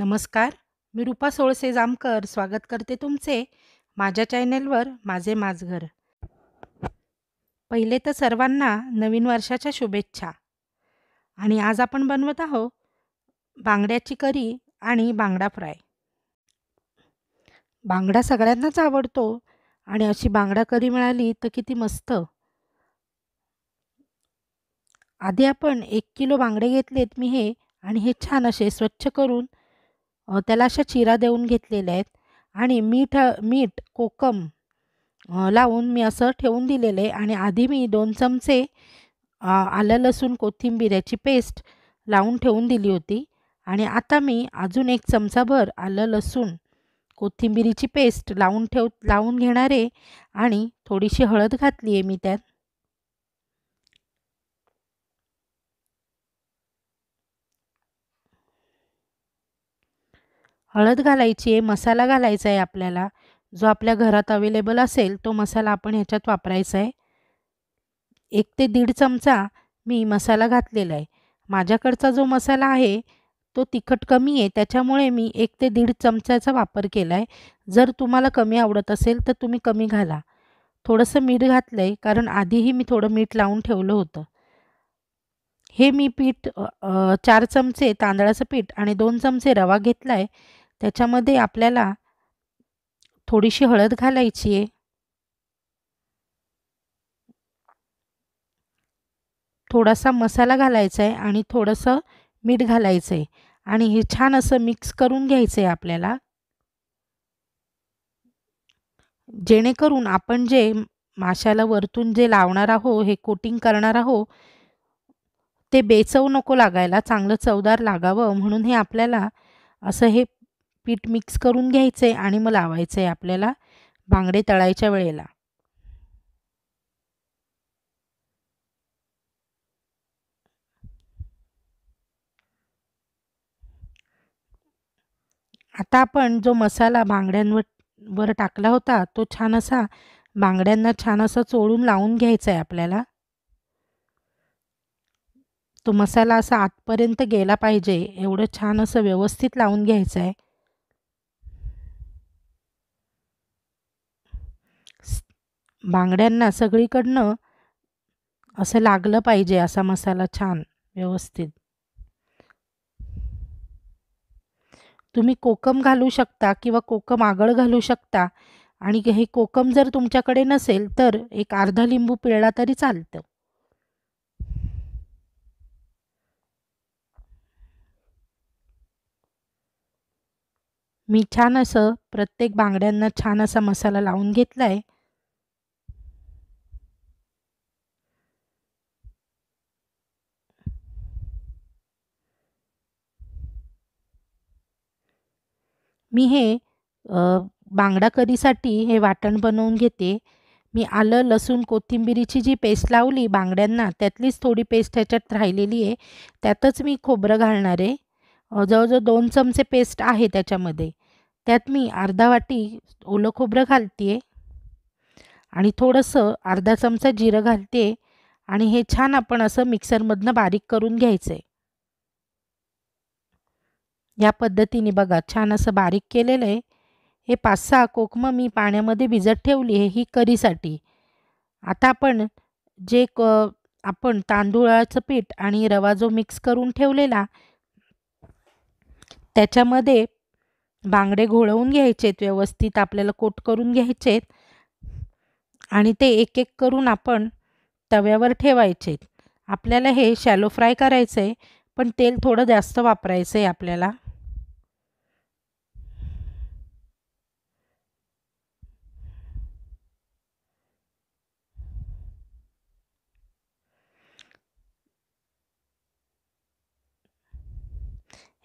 नमस्कार मी रूपा सोळसे जामकर स्वागत करते तुमचे माझ्या चॅनेलवर माझे माझघर पहिले तर सर्वांना नवीन वर्षाच्या शुभेच्छा आणि आज आपण बनवत आहो बांगड्याची करी आणि बांगडा फ्राय बांगडा सगळ्यांनाच आवडतो आणि अशी बांगडा करी मिळाली तर किती मस्त आधी आपण एक किलो बांगडे घेतलेत मी हे आणि हे छान असे स्वच्छ करून त्याला अशा चिरा देऊन घेतलेल्या आहेत आणि मीठ मीठ कोकम लावून मी असं ठेवून दिलेलं आहे आणि आधी मी दोन चमचे आलं लसूण कोथिंबिऱ्याची पेस्ट लावून ठेवून दिली होती आणि आता मी अजून एक चमचाभर आलं लसूण कोथिंबिरीची पेस्ट लावून ठेव लावून घेणार आहे आणि थोडीशी हळद घातली आहे मी त्यात हळद घालायची आहे मसाला घालायचा आहे आपल्याला जो आपल्या घरात अवेलेबल असेल तो मसाला आपण ह्याच्यात वापरायचा आहे एक ते दीड चमचा मी मसाला घातलेला आहे माझ्याकडचा जो मसाला आहे तो तिखट कमी आहे त्याच्यामुळे मी एक ते दीड चमचाचा वापर केला आहे जर तुम्हाला कमी आवडत असेल तर तुम्ही कमी घाला थोडंसं मीठ घातलं आहे कारण आधीही मी थोडं मीठ लावून ठेवलं होतं हे मी पीठ चार चमचे तांदळाचं पीठ आणि दोन चमचे रवा घेतला आहे त्याच्यामध्ये आपल्याला थोडीशी हळद घालायची आहे थोडासा मसाला घालायचा आहे आणि थोडंसं मीठ घालायचं आहे आणि हे छान असं मिक्स करून घ्यायचं आहे आपल्याला जेणेकरून आपण जे माशाला वरतून जे लावणार आहो हे कोटिंग करणार आहो ते बेचव नको लागायला चांगलं चवदार लागावं म्हणून हे आपल्याला असं हे पीठ मिक्स करून घ्यायचं आहे आणि मग लावायचं आहे आपल्याला बांगडे तळायच्या वेळेला आता आपण जो मसाला बांगड्यांवर वर टाकला होता तो छान असा बांगड्यांना छान असं चोळून लावून घ्यायचा आहे आपल्याला तो मसाला असा आतपर्यंत गेला पाहिजे एवढं छान असं व्यवस्थित लावून घ्यायचं आहे बांगड्यांना सगळीकडनं असं लागलं पाहिजे असा मसाला छान व्यवस्थित तुम्ही कोकम घालू शकता किंवा कोकम आगळ घालू शकता आणि हे कोकम जर तुमच्याकडे नसेल तर एक अर्धा लिंबू पिळला तरी चालतं मी छान असं प्रत्येक बांगड्यांना छान असा मसाला लावून घेतला आहे मी हे बांगडा करीसाठी हे वाटण बनवून घेते मी आलं लसूण कोथिंबिरीची जी पेस्ट लावली बांगड्यांना त्यातलीच थोडी पेस्ट ह्याच्यात राहिलेली आहे त्यातच मी खोबरं घालणार आहे जवळजवळ दोन चमचे पेस्ट आहे त्याच्यामध्ये त्यात मी अर्धा वाटी ओलं खोबरं घालते आणि थोडंसं अर्धा चमचा जिरं घालते आणि हे छान आपण असं मिक्सरमधनं बारीक करून घ्यायचं आहे या पद्धतीने बघा छान असं बारीक केलेलं आहे हे पाच सहा कोकमं मी पाण्यामध्ये भिजत ठेवली आहे ही करीसाठी आता आपण जे क आपण तांदूळाचं पीठ आणि रवा जो मिक्स करून ठेवलेला त्याच्यामध्ये बांगडे घोळवून घ्यायचेत व्यवस्थित आपल्याला कोट करून घ्यायचेत आणि ते एक एक करून आपण तव्यावर ठेवायचेत आपल्याला हे शॅलो फ्राय करायचं आहे पण तेल थोडं जास्त वापरायचं आहे आपल्याला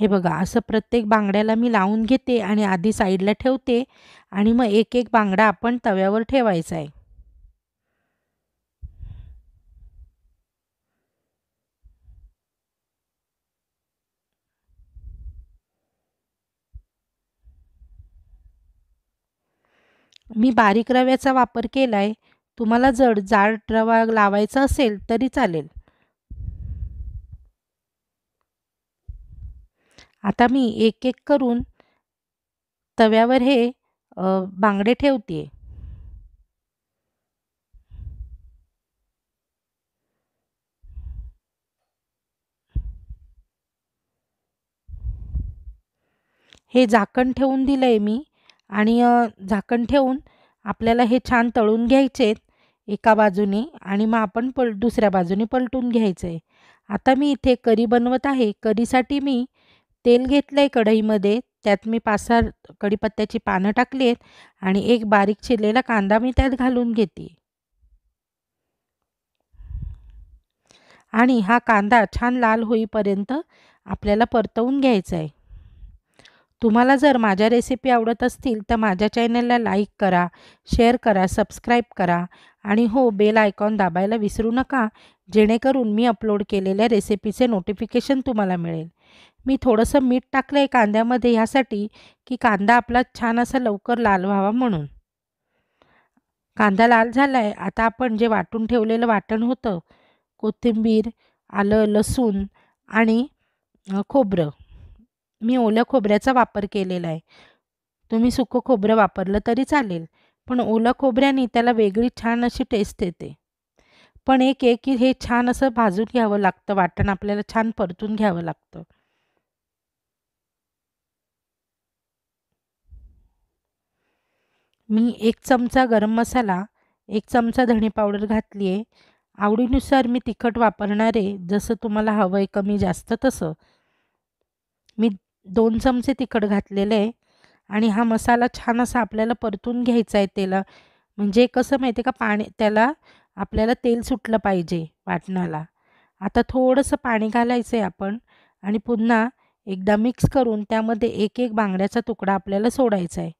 हे बघा असं प्रत्येक बांगड्याला मी लावून घेते आणि आधी साईडला ठेवते आणि मग एक एक बांगडा आपण तव्यावर ठेवायचा आहे मी बारीक रव्याचा वापर केलाय तुम्हाला जड जाड रवा लावायचा असेल तरी चालेल आता मी एक एक करून तव्यावर हे बांगडे ठेवते हे झाकण ठेवून दिलं आहे मी आणि झाकण ठेवून आपल्याला हे छान तळून घ्यायचे एका बाजूने आणि मग आपण पल दुसऱ्या बाजूने पलटून घ्यायचं आहे आता मी इथे करी बनवत आहे करीसाठी मी तेल घेतलं आहे कढईमध्ये त्यात मी पासार कढीपत्त्याची पानं टाकली आहेत आणि एक बारीक चिरलेला कांदा मी त्यात घालून घेते आणि हा कांदा छान लाल होईपर्यंत आपल्याला परतवून घ्यायचा आहे तुम्हाला जर माझ्या रेसिपी आवडत असतील तर माझ्या चॅनलला लाईक करा शेअर करा सबस्क्राईब करा आणि हो बेल आयकॉन दाबायला विसरू नका जेणेकरून मी अपलोड केलेल्या रेसिपीचे नोटिफिकेशन तुम्हाला मिळेल मी थोडंसं मीठ टाकलं आहे कांद्यामध्ये ह्यासाठी की कांदा आपला छान असा लवकर लाल व्हावा म्हणून कांदा लाल झाला आहे आता आपण जे वाटून ठेवलेलं वाटण होतं कोथिंबीर आलं लसूण आणि खोबरं मी ओल्या खोबऱ्याचा वापर केलेला आहे तुम्ही सुकं खोबरं वापरलं तरी चालेल पण ओल्या खोबऱ्याने त्याला वेगळी छान अशी टेस्ट येते पण एक एक हे छान असं भाजून घ्यावं लागतं वाटण आपल्याला छान परतून घ्यावं लागतं मी एक चमचा गरम मसाला एक चमचा धणे पावडर घातली आहे आवडीनुसार मी तिखट वापरणार आहे जसं तुम्हाला हवं आहे कमी जास्त तसं मी दोन चमचे तिखट घातलेलं आहे आणि हा मसाला छान असा आपल्याला परतून घ्यायचा आहे तेला म्हणजे कसं माहिती आहे का पाणी त्याला आपल्याला तेल सुटलं पाहिजे वाटणाला आता थोडंसं पाणी घालायचं आहे आपण आणि पुन्हा एकदा मिक्स करून त्यामध्ये एक एक बांगड्याचा तुकडा आपल्याला सोडायचा आहे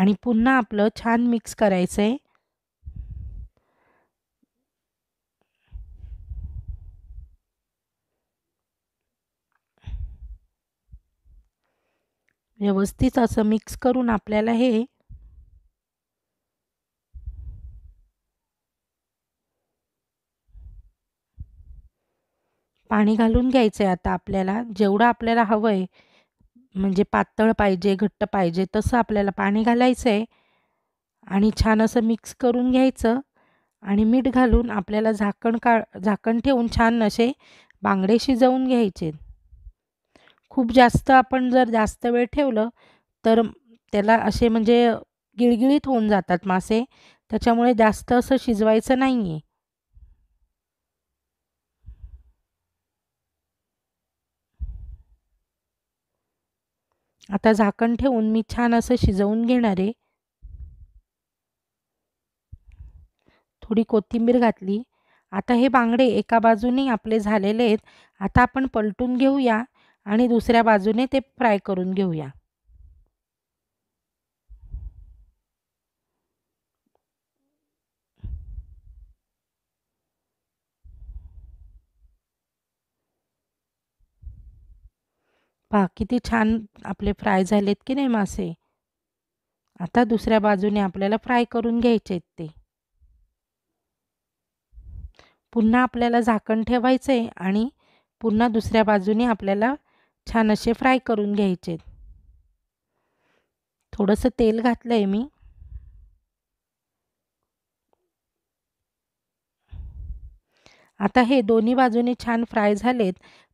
आणि पुन्हा आपलं छान मिक्स करायचं आहे व्यवस्थित असं मिक्स करून आपल्याला हे पाणी घालून घ्यायचं आता आपल्याला जेवढं आपल्याला हवं आहे म्हणजे पातळ पाहिजे घट्ट पाहिजे तसं आपल्याला पाणी घालायचं आहे आणि छान असं मिक्स करून घ्यायचं आणि मीठ घालून आपल्याला झाकण का झाकण ठेवून छान असे बांगडे शिजवून घ्यायचे खूप जास्त आपण जर जास्त वेळ ठेवलं तर त्याला असे म्हणजे गिळगिळीत होऊन जातात मासे त्याच्यामुळे जास्त असं शिजवायचं नाही आहे आता झाकण ठेवून मी छान असं शिजवून घेणार आहे थोडी कोथिंबीर घातली आता हे बांगडे एका बाजूने आपले झालेले आहेत आता आपण पलटून घेऊया आणि दुसऱ्या बाजूने ते फ्राय करून घेऊया पहा किती छान आपले फ्राय झालेत की नाही मासे आता दुसऱ्या बाजूने आपल्याला फ्राय करून घ्यायचे आहेत ते पुन्हा आपल्याला झाकण ठेवायचं आहे आणि पुन्हा दुसऱ्या बाजूने आपल्याला छान असे फ्राय करून घ्यायचे थोडंसं तेल घातलं आहे मी आता हे दोन्ही बाजूने छान फ्राय झालेत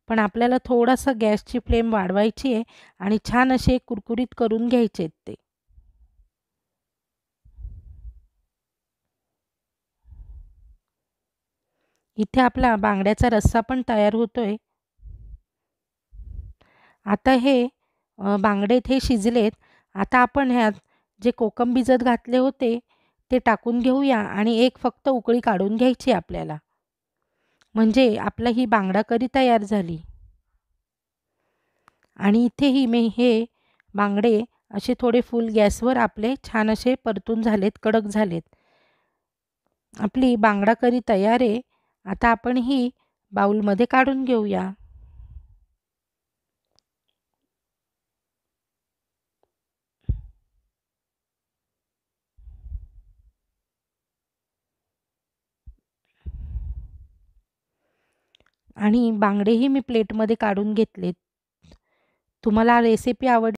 पण आपल्याला थोडासा गॅसची फ्लेम वाढवायची आहे आणि छान असे कुरकुरीत करून घ्यायचे आहेत ते इथे आपला बांगड्याचा रस्सा पण तयार होतोय आता हे बांगडे हे शिजलेत आता आपण ह्यात जे कोकम भिजत घातले होते ते टाकून घेऊया आणि एक फक्त उकळी काढून घ्यायची आपल्याला म्हणजे आपला ही बांगडा करी तयार झाली आणि इथेही मी हे बांगडे असे थोडे फुल गॅसवर आपले छान असे परतून झालेत कडक झालेत आपली बांगडा करी तयार आहे आता आपण ही बाऊलमध्ये काढून घेऊया आणि बांगडेही मी प्लेटमध्ये काढून घेतलेत तुम्हाला रेसिपी आवड